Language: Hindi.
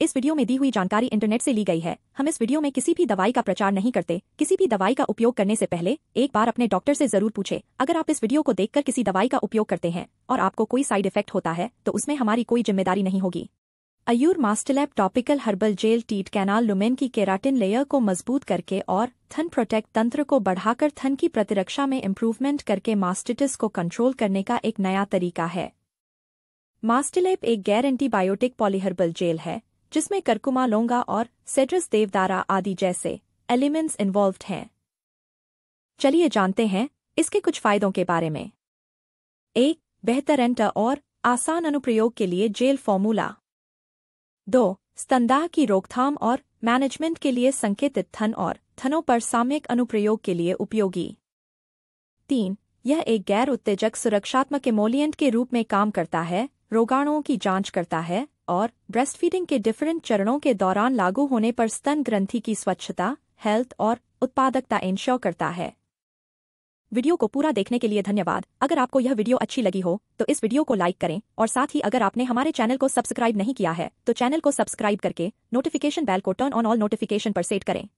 इस वीडियो में दी हुई जानकारी इंटरनेट से ली गई है हम इस वीडियो में किसी भी दवाई का प्रचार नहीं करते किसी भी दवाई का उपयोग करने से पहले एक बार अपने डॉक्टर से जरूर पूछे अगर आप इस वीडियो को देखकर किसी दवाई का उपयोग करते हैं और आपको कोई साइड इफेक्ट होता है तो उसमें हमारी कोई जिम्मेदारी नहीं होगी अयूर मास्टलैप topical herbal gel teat canal lumen की केराटिन लेयर को मजबूत करके और थन प्रोटेक्ट तंत्र को बढ़ाकर थन की प्रतिरक्षा में इम्प्रूवमेंट करके मास्टिटिस को कंट्रोल करने का एक नया तरीका है मास्टिलेप एक गैर एंटीबायोटिक पॉलीहर्बल जेल है जिसमें करकुमा लोंगा और सेड्रस देवदारा आदि जैसे एलिमेंट्स इन्वॉल्व हैं चलिए जानते हैं इसके कुछ फायदों के बारे में एक बेहतर एंट और आसान अनुप्रयोग के लिए जेल फॉर्मूला दो स्तंदाह की रोकथाम और मैनेजमेंट के लिए संकेतित थन और थनों पर सामयिक अनुप्रयोग के लिए उपयोगी तीन यह एक गैर उत्तेजक सुरक्षात्मक एमोलियंट के रूप में काम करता है रोगाणुओं की जांच करता है और ब्रेस्टफीडिंग के डिफरेंट चरणों के दौरान लागू होने पर स्तन ग्रंथि की स्वच्छता हेल्थ और उत्पादकता इंश्योर करता है वीडियो को पूरा देखने के लिए धन्यवाद अगर आपको यह वीडियो अच्छी लगी हो तो इस वीडियो को लाइक करें और साथ ही अगर आपने हमारे चैनल को सब्सक्राइब नहीं किया है तो चैनल को सब्सक्राइब करके नोटिफिकेशन बैल को टर्न ऑन ऑल नोटिफिकेशन पर सेट करें